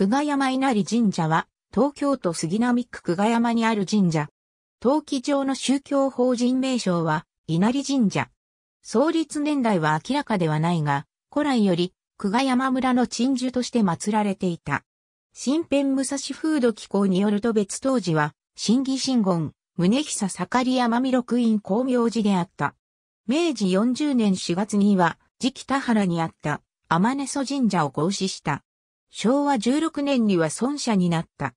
久我山稲荷神社は、東京都杉並区久我山にある神社。陶器上の宗教法人名称は、稲荷神社。創立年代は明らかではないが、古来より、久我山村の鎮守として祀られていた。新編武蔵風土機構によると別当時は、新義神言、宗久盛山見六院光明寺であった。明治40年4月には、次期田原にあった、天根祖神社を合祀した。昭和16年には孫者になった。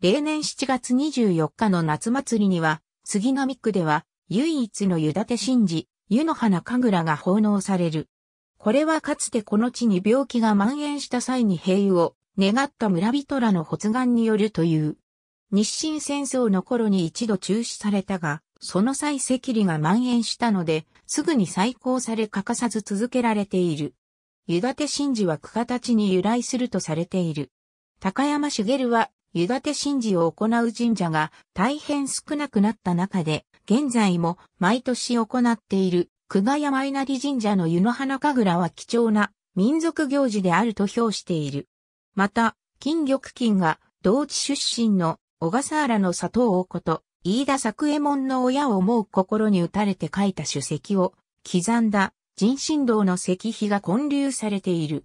例年7月24日の夏祭りには、杉並区では唯一の湯立神事、湯の花神楽が奉納される。これはかつてこの地に病気が蔓延した際に平癒を願った村人らの発願によるという。日清戦争の頃に一度中止されたが、その際赤痢が蔓延したので、すぐに再興され欠かさず続けられている。湯立神事は区形に由来するとされている。高山茂は湯立神事を行う神社が大変少なくなった中で、現在も毎年行っている久我山稲荷神社の湯の花神楽は貴重な民族行事であると評している。また、金玉金が同地出身の小笠原の佐藤王こと飯田作右衛門の親を思う心に打たれて書いた主席を刻んだ人神道の石碑が建立されている。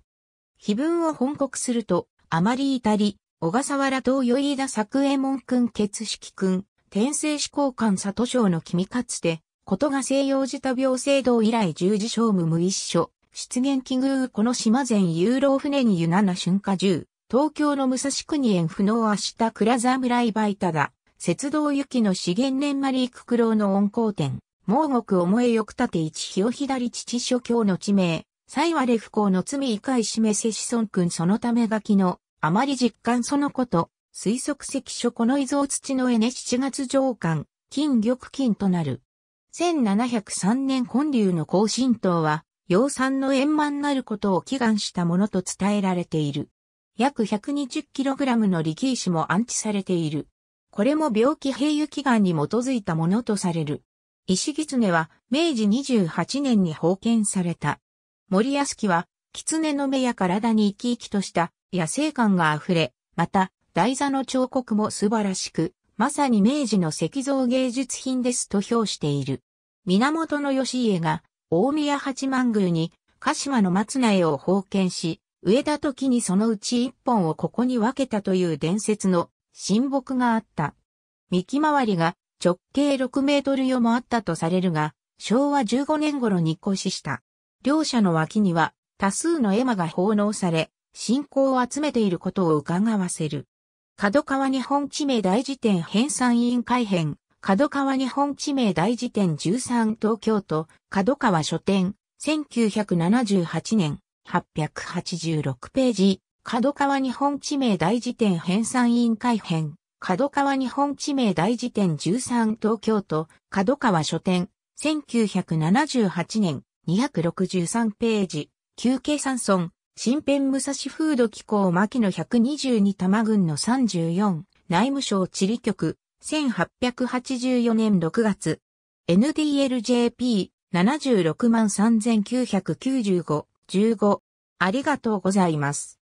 碑文を本国すると、あまり至り、小笠原東よ飯田作右衛門君血式君、天聖志向官里省の君かつて、ことが西洋自多病制度以来十字商務無一所、出現奇遇この島前遊浪船に湯七春夏十、東京の武蔵国園不能明日倉侍バイタだ、雪道行きの資源年マリーククロの温光店。盲目思えよく立て一日を左父諸教の地名、幸はれ不幸の罪以外示せ子孫君そのため書きの、あまり実感そのこと、推測石書この遺蔵土の絵ね7月上巻、金玉金となる。1703年本流の後進党は、養蚕の円満なることを祈願したものと伝えられている。約 120kg の力石も安置されている。これも病気併誘祈願に基づいたものとされる。石狐は明治28年に封建された。森安木は、狐の目や体に生き生きとした野生感が溢れ、また、台座の彫刻も素晴らしく、まさに明治の石像芸術品ですと評している。源義家が、大宮八幡宮に、鹿島の松苗を封建し、植えた時にそのうち一本をここに分けたという伝説の神木があった。幹回りが直径6メートル余もあったとされるが、昭和15年頃に行使した。両者の脇には多数の絵馬が奉納され、信仰を集めていることを伺わせる。角川日本地名大辞典編纂委員会編、角川日本地名大辞典13東京都、角川書店、1978年、886ページ、角川日本地名大辞典編纂委員会編。角川日本地名大辞典13東京都、角川書店、1978年、263ページ、旧計山村、新編武蔵風土機構牧野122玉群の34、内務省地理局、1884年6月、NDLJP、76万3995、15、ありがとうございます。